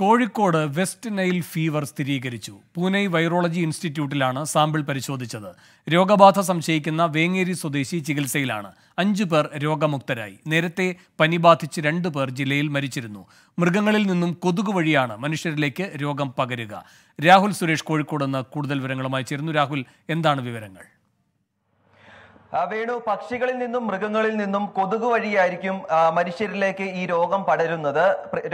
Kozhikode west Nile fever സ്ഥിരീകരിച്ചു Pune virology ഇൻസ്റ്റിറ്റ്യൂട്ടിലാണ് sample പരിശോധിച്ചത് രോഗബാധ സംശയിക്കുന്ന വേങ്ങേരി സ്വദേശി ചികിത്സയിലാണ് അഞ്ചു പേർ രോഗമുക്തരായി നേരത്തെ പനി ബാധിച്ച് രണ്ടു പേർ ജില്ലയിൽ മരിച്ചിരുന്നു മൃഗങ്ങളിൽ നിന്നും കൊതുക് വഴിയാണ് മനുഷ്യരിലേക്ക് രോഗം പകരുക രാഹുൽ സുരേഷ് കോഴിക്കോട് നിന്ന് കൂടുതൽ വിവരങ്ങളുമായി ചേരുന്നു രാഹുൽ എന്താണ് വിവരങ്ങൾ വേണു പക്ഷികളിൽ നിന്നും മൃഗങ്ങളിൽ നിന്നും കൊതുക് വഴിയായിരിക്കും മനുഷ്യരിലേക്ക് ഈ രോഗം പടരുന്നത്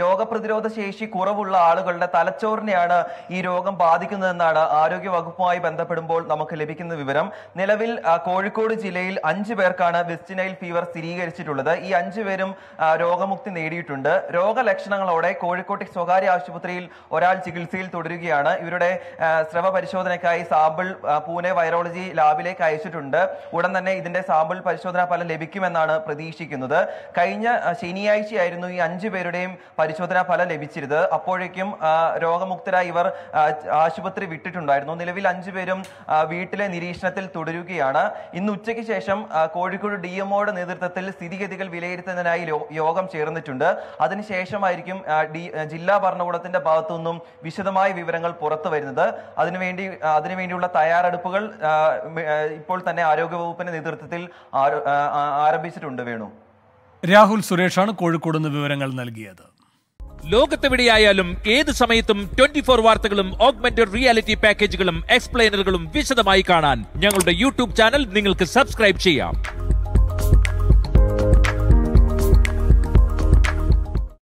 രോഗപ്രതിരോധ ശേഷി കുറവുള്ള ആളുകളുടെ തലച്ചോറിനെയാണ് ഈ രോഗം ബാധിക്കുന്നതെന്നാണ് ആരോഗ്യ വകുപ്പുമായി ബന്ധപ്പെടുമ്പോൾ നമുക്ക് ലഭിക്കുന്ന വിവരം നിലവിൽ കോഴിക്കോട് ജില്ലയിൽ അഞ്ചു പേർക്കാണ് വെസ്റ്റിനൈൽ ഫീവർ സ്ഥിരീകരിച്ചിട്ടുള്ളത് ഈ അഞ്ചു പേരും രോഗമുക്തി നേടിയിട്ടുണ്ട് രോഗലക്ഷണങ്ങളോടെ കോഴിക്കോട്ടെ സ്വകാര്യ ആശുപത്രിയിൽ ഒരാൾ ചികിത്സയിൽ തുടരുകയാണ് ഇവരുടെ സ്രവ പരിശോധനയ്ക്കായി സാമ്പിൾ പൂനെ വൈറോളജി ലാബിലേക്ക് അയച്ചിട്ടുണ്ട് ഉടൻ തന്നെ ഇതിന്റെ സാമ്പിൾ പരിശോധനാ ഫലം ലഭിക്കുമെന്നാണ് പ്രതീക്ഷിക്കുന്നത് കഴിഞ്ഞ ശനിയാഴ്ചയായിരുന്നു ഈ അഞ്ചു പേരുടെയും പരിശോധനാ ഫലം ലഭിച്ചിരുന്നത് അപ്പോഴേക്കും രോഗമുക്തരായി ഇവർ ആശുപത്രി വിട്ടിട്ടുണ്ടായിരുന്നു നിലവിൽ പേരും വീട്ടിലെ നിരീക്ഷണത്തിൽ തുടരുകയാണ് ഇന്ന് ഉച്ചയ്ക്ക് ശേഷം കോഴിക്കോട് ഡി എംഒയുടെ നേതൃത്വത്തിൽ സ്ഥിതിഗതികൾ വിലയിരുത്തുന്നതിനായി യോഗം ചേർന്നിട്ടുണ്ട് അതിനുശേഷമായിരിക്കും ജില്ലാ ഭരണകൂടത്തിന്റെ ഭാഗത്തുനിന്നും വിശദമായ വിവരങ്ങൾ പുറത്തു വരുന്നത് അതിനുവേണ്ടി അതിനുവേണ്ടിയുള്ള തയ്യാറെടുപ്പുകൾ ഇപ്പോൾ തന്നെ ആരോഗ്യവകുപ്പിന്റെ നേതൃത്വത്തിൽ ആരംഭിച്ചിട്ടുണ്ട് വേണു രാഹുൽ സുരേഷാണ് കോഴിക്കോട് നിന്ന് വിവരങ്ങൾ നൽകിയത് ലോകത്തെവിടെയായാലും ഏത് സമയത്തും ട്വന്റി ഫോർ വാർത്തകളും ഓഗ്മെന്റഡ് റിയാലിറ്റി പാക്കേജുകളും എക്സ്പ്ലെയിനറുകളും വിശദമായി കാണാൻ ഞങ്ങളുടെ യൂട്യൂബ് ചാനൽ നിങ്ങൾക്ക് സബ്സ്ക്രൈബ് ചെയ്യാം